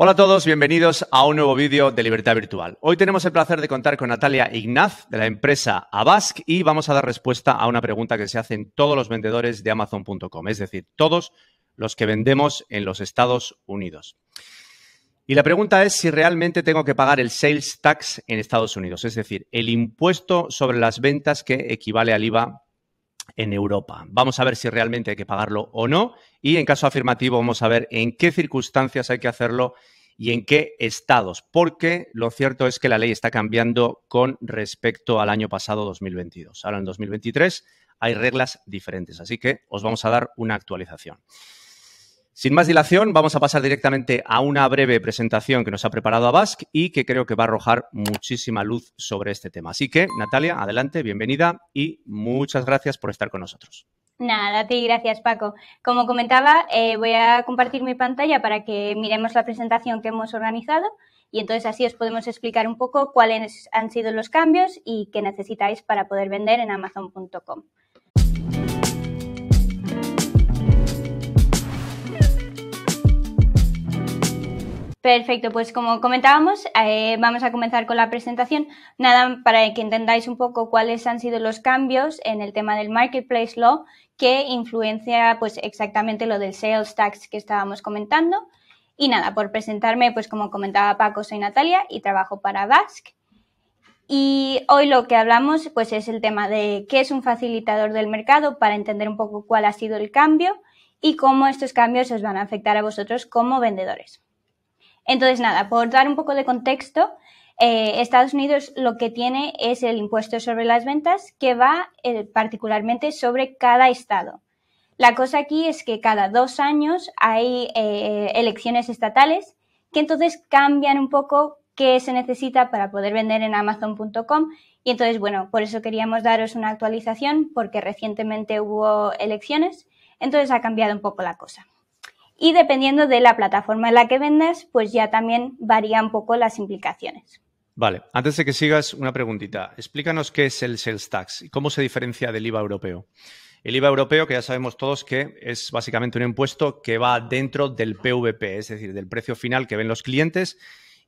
Hola a todos, bienvenidos a un nuevo vídeo de Libertad Virtual. Hoy tenemos el placer de contar con Natalia Ignaz de la empresa Abask y vamos a dar respuesta a una pregunta que se hacen todos los vendedores de Amazon.com, es decir, todos los que vendemos en los Estados Unidos. Y la pregunta es si realmente tengo que pagar el sales tax en Estados Unidos, es decir, el impuesto sobre las ventas que equivale al IVA en Europa. Vamos a ver si realmente hay que pagarlo o no y en caso afirmativo, vamos a ver en qué circunstancias hay que hacerlo y en qué estados, porque lo cierto es que la ley está cambiando con respecto al año pasado 2022. Ahora en 2023 hay reglas diferentes, así que os vamos a dar una actualización. Sin más dilación, vamos a pasar directamente a una breve presentación que nos ha preparado Abask y que creo que va a arrojar muchísima luz sobre este tema. Así que, Natalia, adelante, bienvenida y muchas gracias por estar con nosotros. Nada, a ti gracias Paco. Como comentaba, eh, voy a compartir mi pantalla para que miremos la presentación que hemos organizado y entonces así os podemos explicar un poco cuáles han sido los cambios y qué necesitáis para poder vender en amazon.com. Perfecto, pues como comentábamos, eh, vamos a comenzar con la presentación. Nada, para que entendáis un poco cuáles han sido los cambios en el tema del Marketplace Law que influencia pues exactamente lo del Sales Tax que estábamos comentando. Y nada, por presentarme, pues como comentaba Paco, soy Natalia y trabajo para Basque. Y hoy lo que hablamos pues es el tema de qué es un facilitador del mercado para entender un poco cuál ha sido el cambio y cómo estos cambios os van a afectar a vosotros como vendedores. Entonces, nada, por dar un poco de contexto, eh, Estados Unidos lo que tiene es el impuesto sobre las ventas que va eh, particularmente sobre cada estado. La cosa aquí es que cada dos años hay eh, elecciones estatales que entonces cambian un poco qué se necesita para poder vender en amazon.com y entonces, bueno, por eso queríamos daros una actualización porque recientemente hubo elecciones, entonces ha cambiado un poco la cosa y dependiendo de la plataforma en la que vendes, pues ya también varían un poco las implicaciones. Vale, antes de que sigas, una preguntita. Explícanos qué es el Sales Tax y cómo se diferencia del IVA europeo. El IVA europeo, que ya sabemos todos que es básicamente un impuesto que va dentro del PVP, es decir, del precio final que ven los clientes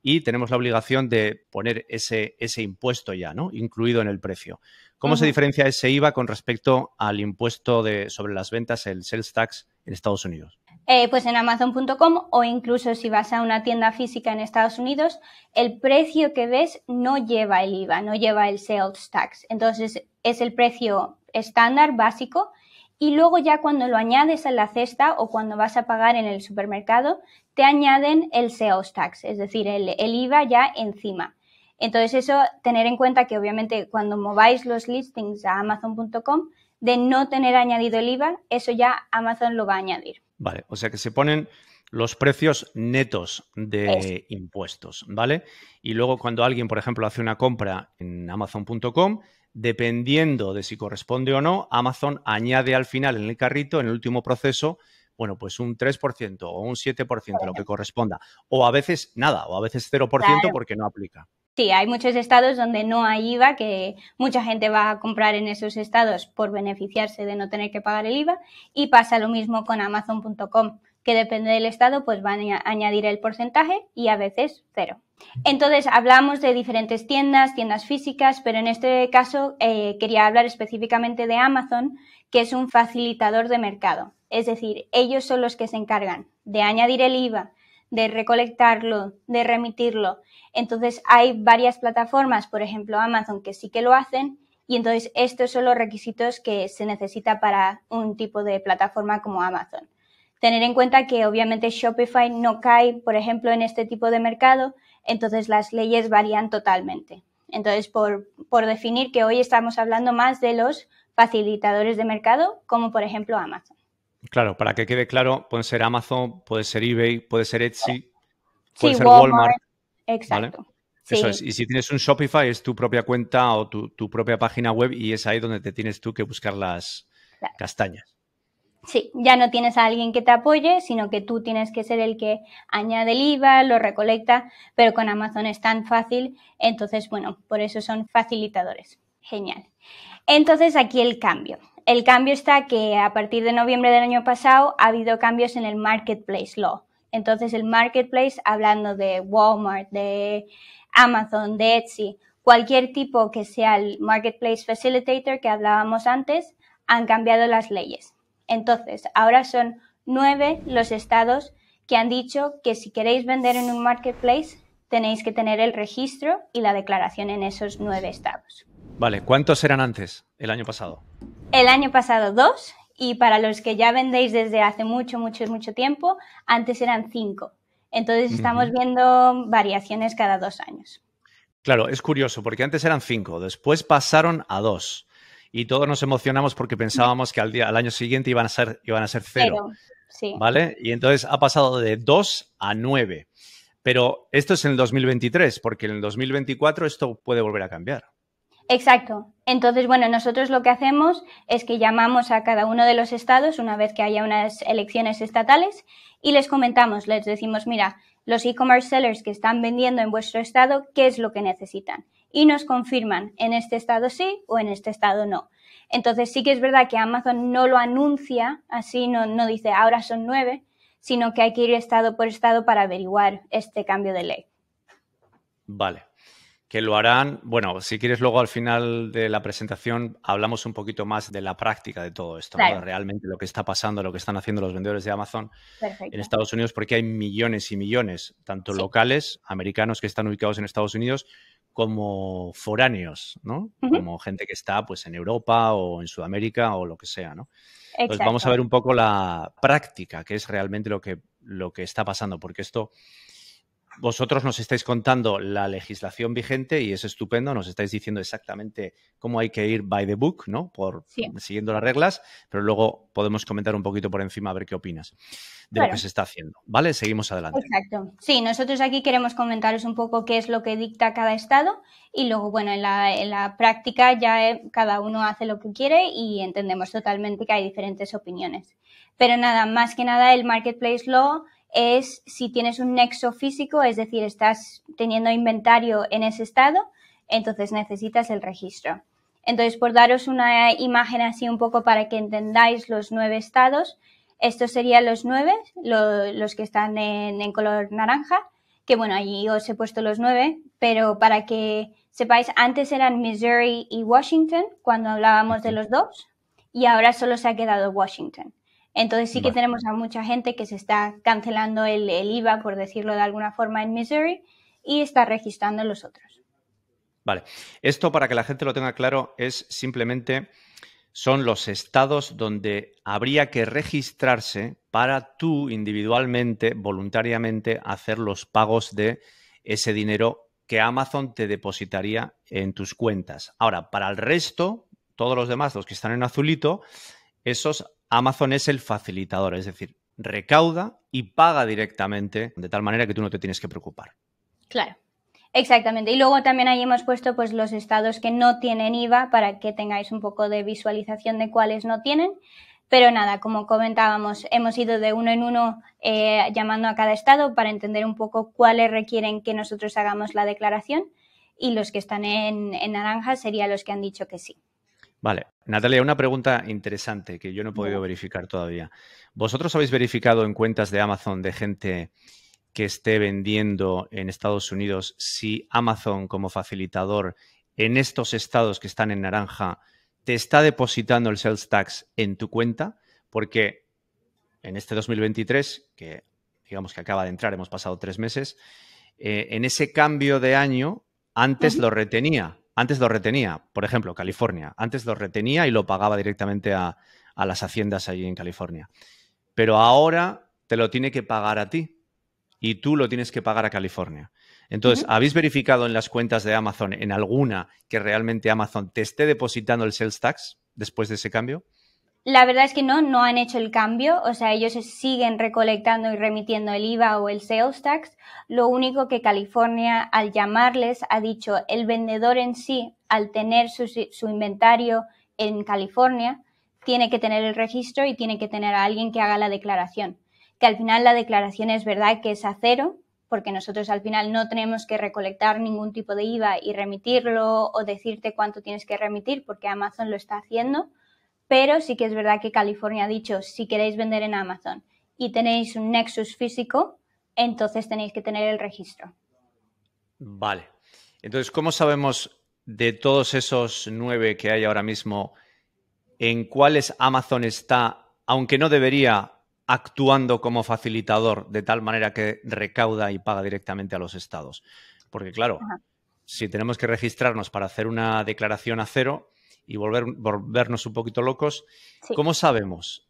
y tenemos la obligación de poner ese, impuesto ya, ¿no? Incluido en el precio. ¿Cómo se diferencia ese IVA con respecto al impuesto sobre las ventas, el Sales Tax en Estados Unidos? Eh, pues en amazon.com o incluso si vas a una tienda física en Estados Unidos, el precio que ves no lleva el IVA, no lleva el sales tax. Entonces es el precio estándar, básico, y luego ya cuando lo añades a la cesta o cuando vas a pagar en el supermercado, te añaden el sales tax, es decir, el IVA ya encima. Entonces eso, tener en cuenta que obviamente cuando mováis los listings a amazon.com, de no tener añadido el IVA, eso ya Amazon lo va a añadir. Vale, o sea que se ponen los precios netos de impuestos, ¿vale? Y luego cuando alguien, por ejemplo, hace una compra en amazon.com, dependiendo de si corresponde o no, Amazon añade al final en el carrito, en el último proceso, bueno, pues un 3% o un 7%, lo que corresponda. O a veces nada, o a veces 0% porque no aplica. Sí, hay muchos estados donde no hay IVA, que mucha gente va a comprar en esos estados por beneficiarse de no tener que pagar el IVA y pasa lo mismo con amazon.com, que depende del estado, pues van a añadir el porcentaje y a veces cero. Entonces, hablamos de diferentes tiendas, tiendas físicas, pero en este caso eh, quería hablar específicamente de Amazon, que es un facilitador de mercado. Es decir, ellos son los que se encargan de añadir el IVA, de recolectarlo, de remitirlo. Entonces hay varias plataformas, por ejemplo Amazon, que sí que lo hacen y entonces estos son los requisitos que se necesita para un tipo de plataforma como Amazon. Tener en cuenta que obviamente Shopify no cae, por ejemplo, en este tipo de mercado, entonces las leyes varían totalmente. Entonces, por, por definir que hoy estamos hablando más de los facilitadores de mercado, como por ejemplo Amazon. Claro, para que quede claro, puede ser Amazon, puede ser eBay, puede ser Etsy, puede ser Walmart. Exacto. Y si tienes un Shopify, es tu propia cuenta o tu, propia página web y es ahí donde te tienes tú que buscar las castañas. Sí, ya no tienes a alguien que te apoye, sino que tú tienes que ser el que añade el IVA, lo recolecta, pero con Amazon es tan fácil, entonces, bueno, por eso son facilitadores. Genial. Entonces, aquí el cambio. El cambio está que a partir de noviembre del año pasado ha habido cambios en el Marketplace Law. Entonces el Marketplace, hablando de Walmart, de Amazon, de Etsy, cualquier tipo que sea el Marketplace Facilitator que hablábamos antes, han cambiado las leyes. Entonces, ahora son nueve los estados que han dicho que si queréis vender en un marketplace tenéis que tener el registro y la declaración en esos nueve estados. Vale, ¿cuántos eran antes el año pasado? El año pasado dos y para los que ya vendéis desde hace mucho, mucho, mucho tiempo, antes eran cinco. Entonces estamos viendo variaciones cada dos años. Claro, es curioso porque antes eran cinco, después pasaron a dos y todos nos emocionamos porque pensábamos que al, día, al año siguiente iban a ser, iban a ser cero. sí. ¿Vale? Y entonces ha pasado de dos a nueve, Pero esto es en el 2023, porque en el 2024 esto puede volver a cambiar. Exacto. Entonces, bueno, nosotros lo que hacemos es que llamamos a cada uno de los estados una vez que haya unas elecciones estatales y les comentamos, les decimos, mira, los e-commerce sellers que están vendiendo en vuestro estado, ¿qué es lo que necesitan? Y nos confirman, en este estado sí o en este estado no. Entonces, sí que es verdad que Amazon no lo anuncia, así no, no dice, ahora son nueve, sino que hay que ir estado por estado para averiguar este cambio de ley. Vale que lo harán, bueno, si quieres luego al final de la presentación hablamos un poquito más de la práctica de todo esto, realmente lo que está pasando, lo que están haciendo los vendedores de Amazon en Estados Unidos, porque hay millones y millones, tanto locales, americanos que están ubicados en Estados Unidos, como foráneos, ¿no? Como gente que está pues en Europa o en Sudamérica o lo que sea, ¿no? vamos a ver un poco la práctica, que es realmente lo que, lo que está pasando, porque esto vosotros nos estáis contando la legislación vigente y es estupendo, nos estáis diciendo exactamente cómo hay que ir by the book, ¿no? Por siguiendo las reglas, pero luego podemos comentar un poquito por encima a ver qué opinas de lo que se está haciendo, ¿vale? Seguimos adelante. Exacto. Sí, nosotros aquí queremos comentaros un poco qué es lo que dicta cada estado y luego, bueno, en la, en la práctica ya eh, cada uno hace lo que quiere y entendemos totalmente que hay diferentes opiniones. Pero nada, más que nada el Marketplace Law es si tienes un nexo físico, es decir, estás teniendo inventario en ese estado, entonces necesitas el registro. Entonces, por daros una imagen así un poco para que entendáis los nueve estados, estos serían los nueve, los que están en, en, color naranja, que bueno, allí os he puesto los nueve, pero para que sepáis, antes eran Missouri y Washington cuando hablábamos de los dos, y ahora solo se ha quedado Washington. Entonces sí que tenemos a mucha gente que se está cancelando el, el, IVA, por decirlo de alguna forma, en Missouri y está registrando los otros. Vale. Esto, para que la gente lo tenga claro, es simplemente son los estados donde habría que registrarse para tú individualmente, voluntariamente, hacer los pagos de ese dinero que Amazon te depositaría en tus cuentas. Ahora, para el resto, todos los demás, los que están en azulito, esos Amazon es el facilitador, es decir, recauda y paga directamente, de tal manera que tú no te tienes que preocupar. Claro. Exactamente. Y luego también ahí hemos puesto pues los estados que no tienen IVA para que tengáis un poco de visualización de cuáles no tienen. Pero nada, como comentábamos, hemos ido de uno en uno eh, llamando a cada estado para entender un poco cuáles requieren que nosotros hagamos la declaración y los que están en, en naranja serían los que han dicho que sí. Vale. Natalia, una pregunta interesante que yo no he podido verificar todavía. ¿Vosotros habéis verificado en cuentas de Amazon de gente que esté vendiendo en Estados Unidos si Amazon como facilitador en estos estados que están en naranja te está depositando el sales tax en tu cuenta? Porque en este 2023, que digamos que acaba de entrar, hemos pasado tres meses, eh, en ese cambio de año antes lo retenía antes lo retenía, por ejemplo, California. Antes lo retenía y lo pagaba directamente a, a las haciendas allí en California. Pero ahora te lo tiene que pagar a ti y tú lo tienes que pagar a California. Entonces, ¿habéis verificado en las cuentas de Amazon, en alguna, que realmente Amazon te esté depositando el sales tax después de ese cambio? La verdad es que no, no han hecho el cambio, o sea, ellos siguen recolectando y remitiendo el IVA o el sales tax. Lo único que California, al llamarles, ha dicho el vendedor en sí, al tener su, su inventario en California, tiene que tener el registro y tiene que tener a alguien que haga la declaración. Que al final la declaración es verdad que es a cero, porque nosotros al final no tenemos que recolectar ningún tipo de IVA y remitirlo o decirte cuánto tienes que remitir, porque Amazon lo está haciendo pero sí que es verdad que California ha dicho, si queréis vender en Amazon y tenéis un Nexus físico, entonces tenéis que tener el registro. Vale. Entonces, ¿cómo sabemos de todos esos nueve que hay ahora mismo, en cuáles Amazon está, aunque no debería, actuando como facilitador de tal manera que recauda y paga directamente a los estados? Porque claro, si tenemos que registrarnos para hacer una declaración a cero, y volver, volvernos un poquito locos. ¿Cómo sabemos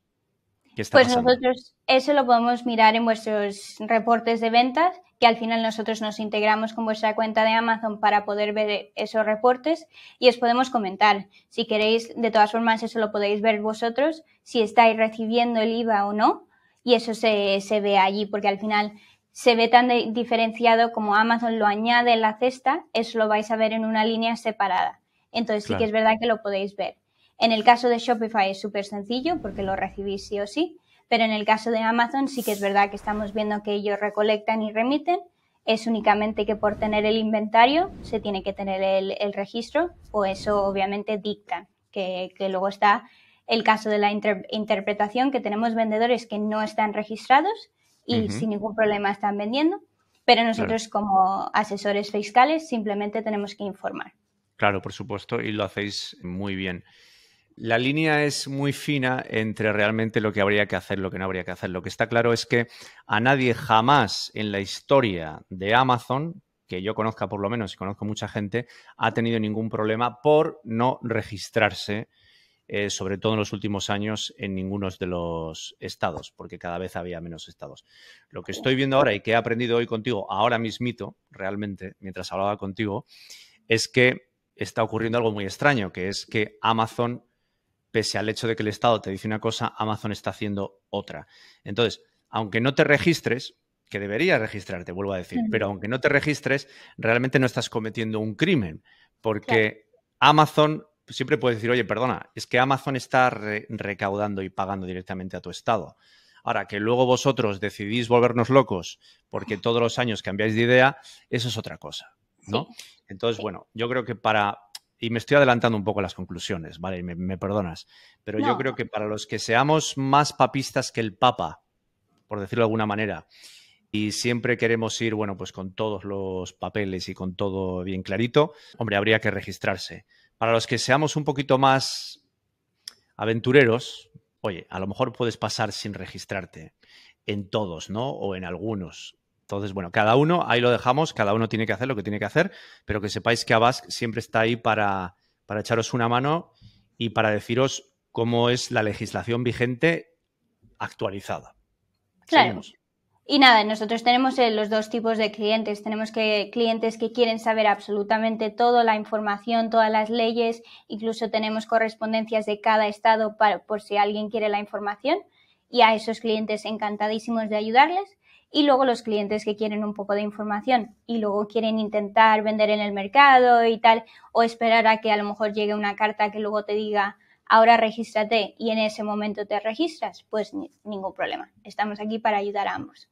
qué está pues nosotros eso lo podemos mirar en vuestros reportes de ventas, que al final nosotros nos integramos con vuestra cuenta de Amazon para poder ver esos reportes y os podemos comentar. Si queréis, de todas formas, eso lo podéis ver vosotros, si estáis recibiendo el IVA o no, y eso se, se ve allí, porque al final se ve tan diferenciado como Amazon lo añade en la cesta, eso lo vais a ver en una línea separada. Entonces sí que es verdad que lo podéis ver. En el caso de Shopify es súper sencillo porque lo recibís sí o sí, pero en el caso de Amazon sí que es verdad que estamos viendo que ellos recolectan y remiten. Es únicamente que por tener el inventario se tiene que tener el, registro o eso obviamente dicta que, luego está el caso de la interpretación que tenemos vendedores que no están registrados y sin ningún problema están vendiendo, pero nosotros como asesores fiscales simplemente tenemos que informar. Claro, por supuesto, y lo hacéis muy bien. La línea es muy fina entre realmente lo que habría que hacer, lo que no habría que hacer. Lo que está claro es que a nadie jamás en la historia de Amazon, que yo conozca por lo menos y conozco mucha gente, ha tenido ningún problema por no registrarse, eh, sobre todo en los últimos años, en ninguno de los estados, porque cada vez había menos estados. Lo que estoy viendo ahora y que he aprendido hoy contigo, ahora mismito, realmente, mientras hablaba contigo, es que está ocurriendo algo muy extraño, que es que Amazon, pese al hecho de que el Estado te dice una cosa, Amazon está haciendo otra. Entonces, aunque no te registres, que deberías registrarte, vuelvo a decir, pero aunque no te registres, realmente no estás cometiendo un crimen, porque Amazon siempre puede decir, oye, perdona, es que Amazon está recaudando y pagando directamente a tu Estado. Ahora, que luego vosotros decidís volvernos locos porque todos los años cambiáis de idea, eso es otra cosa. ¿no? Entonces, bueno, yo creo que para, y me estoy adelantando un poco a las conclusiones, ¿vale? Y me, perdonas, pero yo creo que para los que seamos más papistas que el Papa, por decirlo de alguna manera, y siempre queremos ir, bueno, pues con todos los papeles y con todo bien clarito, hombre, habría que registrarse. Para los que seamos un poquito más aventureros, oye, a lo mejor puedes pasar sin registrarte en todos, ¿no? O en algunos. Entonces, bueno, cada uno, ahí lo dejamos, cada uno tiene que hacer lo que tiene que hacer, pero que sepáis que Abasc siempre está ahí para, echaros una mano y para deciros cómo es la legislación vigente actualizada. Claro. Y nada, nosotros tenemos eh, los dos tipos de clientes. Tenemos que, clientes que quieren saber absolutamente todo, la información, todas las leyes, incluso tenemos correspondencias de cada estado por si alguien quiere la información. Y a esos clientes encantadísimos de ayudarles. Y luego los clientes que quieren un poco de información y luego quieren intentar vender en el mercado y tal, o esperar a que a lo mejor llegue una carta que luego te diga, ahora regístrate y en ese momento te registras, pues ningún problema. Estamos aquí para ayudar a ambos.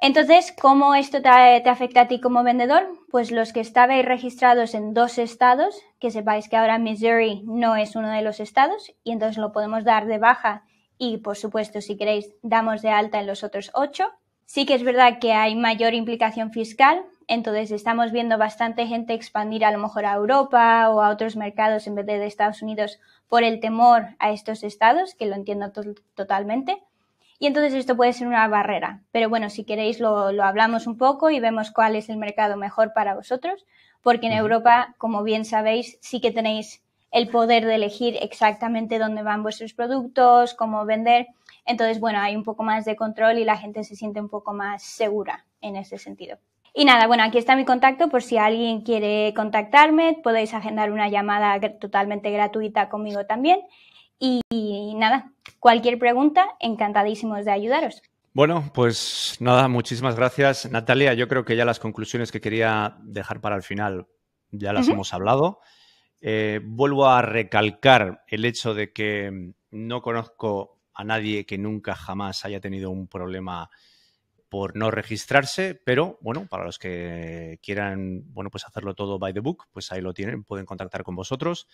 Entonces, ¿cómo esto te, te, afecta a ti como vendedor? Pues los que estabais registrados en dos estados, que sepáis que ahora Missouri no es uno de los estados y entonces lo podemos dar de baja y, por supuesto, si queréis, damos de alta en los otros ocho. Sí que es verdad que hay mayor implicación fiscal, entonces estamos viendo bastante gente expandir a lo mejor a Europa o a otros mercados en vez de, Estados Unidos por el temor a estos estados, que lo entiendo totalmente. Y entonces esto puede ser una barrera. Pero bueno, si queréis lo, lo, hablamos un poco y vemos cuál es el mercado mejor para vosotros, porque en Europa, como bien sabéis, sí que tenéis el poder de elegir exactamente dónde van vuestros productos, cómo vender. Entonces, bueno, hay un poco más de control y la gente se siente un poco más segura en ese sentido. Y nada, bueno, aquí está mi contacto por si alguien quiere contactarme, podéis agendar una llamada totalmente gratuita conmigo también. Y, nada, cualquier pregunta, encantadísimos de ayudaros. Bueno, pues nada, muchísimas gracias. Natalia, yo creo que ya las conclusiones que quería dejar para el final ya las hemos hablado. Eh, vuelvo a recalcar el hecho de que mm, no conozco a nadie que nunca jamás haya tenido un problema por no registrarse, pero bueno, para los que quieran, bueno, pues hacerlo todo by the book, pues ahí lo tienen, pueden contactar con vosotros.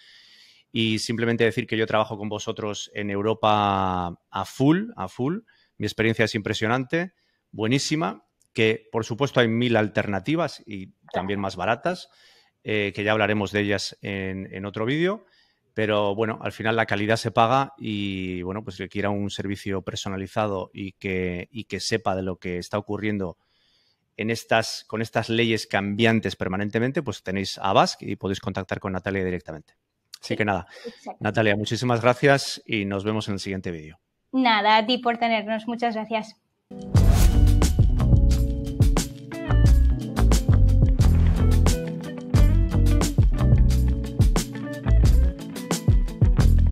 Y simplemente decir que yo trabajo con vosotros en Europa a full, a full. Mi experiencia es impresionante, buenísima, que por supuesto hay mil alternativas y también más baratas. Eh, que ya hablaremos de ellas en, otro vídeo. Pero bueno, al final la calidad se paga y bueno, pues que quiera un servicio personalizado y que, y que sepa de lo que está ocurriendo en estas, con estas leyes cambiantes permanentemente, pues tenéis a Basque y podéis contactar con Natalia directamente. Así que nada, Natalia, muchísimas gracias y nos vemos en el siguiente vídeo. Nada, a ti por tenernos. Muchas gracias.